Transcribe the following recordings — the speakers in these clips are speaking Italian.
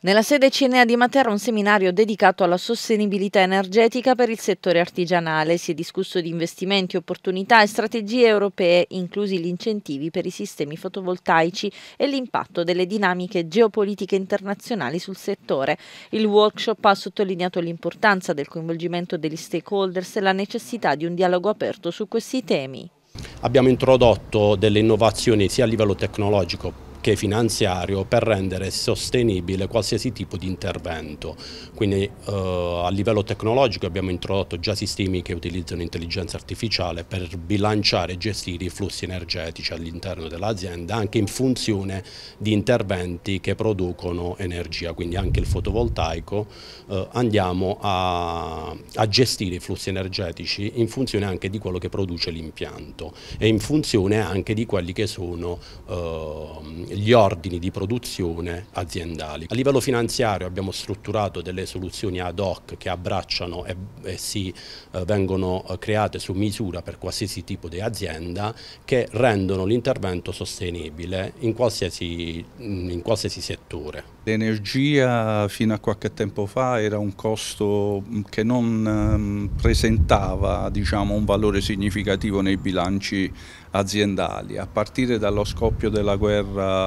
Nella sede Cinea di Matera un seminario dedicato alla sostenibilità energetica per il settore artigianale. Si è discusso di investimenti, opportunità e strategie europee, inclusi gli incentivi per i sistemi fotovoltaici e l'impatto delle dinamiche geopolitiche internazionali sul settore. Il workshop ha sottolineato l'importanza del coinvolgimento degli stakeholders e la necessità di un dialogo aperto su questi temi. Abbiamo introdotto delle innovazioni sia a livello tecnologico che finanziario per rendere sostenibile qualsiasi tipo di intervento. Quindi eh, a livello tecnologico abbiamo introdotto già sistemi che utilizzano intelligenza artificiale per bilanciare e gestire i flussi energetici all'interno dell'azienda anche in funzione di interventi che producono energia, quindi anche il fotovoltaico eh, andiamo a, a gestire i flussi energetici in funzione anche di quello che produce l'impianto e in funzione anche di quelli che sono eh, gli ordini di produzione aziendali. A livello finanziario abbiamo strutturato delle soluzioni ad hoc che abbracciano e, e si, eh, vengono eh, create su misura per qualsiasi tipo di azienda che rendono l'intervento sostenibile in qualsiasi, mm, in qualsiasi settore. L'energia fino a qualche tempo fa era un costo mm, che non ehm, presentava diciamo, un valore significativo nei bilanci aziendali. A partire dallo scoppio della guerra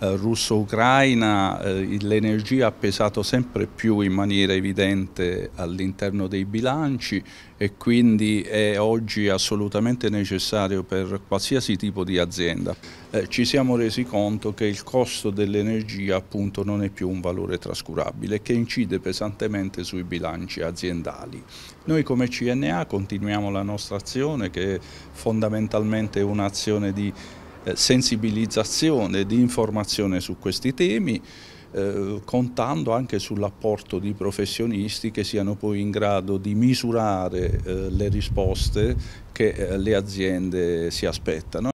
eh, russo-ucraina eh, l'energia ha pesato sempre più in maniera evidente all'interno dei bilanci e quindi è oggi assolutamente necessario per qualsiasi tipo di azienda. Eh, ci siamo resi conto che il costo dell'energia appunto non è più un valore trascurabile che incide pesantemente sui bilanci aziendali. Noi come CNA continuiamo la nostra azione che è fondamentalmente è un'azione di eh, sensibilizzazione, di informazione su questi temi eh, contando anche sull'apporto di professionisti che siano poi in grado di misurare eh, le risposte che le aziende si aspettano.